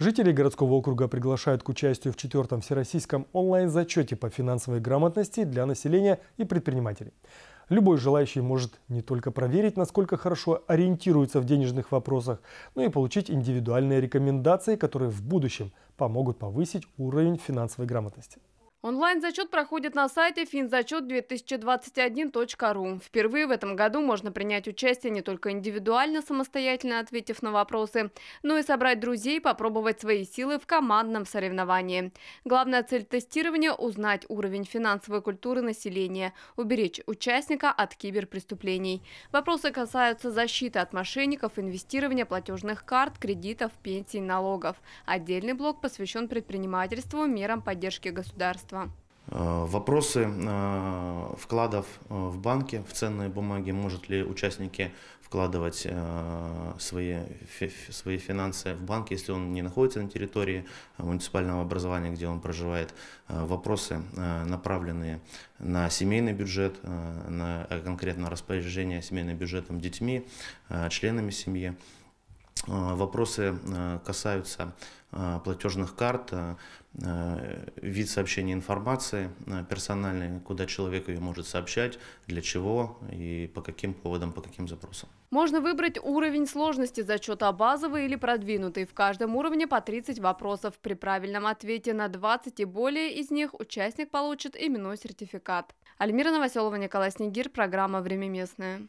Жителей городского округа приглашают к участию в четвертом всероссийском онлайн-зачете по финансовой грамотности для населения и предпринимателей. Любой желающий может не только проверить, насколько хорошо ориентируется в денежных вопросах, но и получить индивидуальные рекомендации, которые в будущем помогут повысить уровень финансовой грамотности. Онлайн-зачет проходит на сайте finzачет2021.ru. Впервые в этом году можно принять участие не только индивидуально, самостоятельно ответив на вопросы, но и собрать друзей, попробовать свои силы в командном соревновании. Главная цель тестирования – узнать уровень финансовой культуры населения, уберечь участника от киберпреступлений. Вопросы касаются защиты от мошенников, инвестирования платежных карт, кредитов, пенсий, налогов. Отдельный блок посвящен предпринимательству, мерам поддержки государства государства. Э, вопросы э, вкладов э, в банки, в ценные бумаги, может ли участники вкладывать свои, свои финансы в банк, если он не находится на территории муниципального образования, где он проживает. Вопросы, направленные на семейный бюджет, на конкретно распоряжение семейным бюджетом детьми, членами семьи. Э, вопросы э, касаются э, платежных карт, вид сообщения информации персональной, куда человек ее может сообщать, для чего и по каким поводам, по каким запросам. Можно выбрать уровень сложности зачета базовый или продвинутый. В каждом уровне по 30 вопросов. При правильном ответе на 20 и более из них участник получит именной сертификат. Альмира Новоселова, Николай Снегир, программа «Время местное».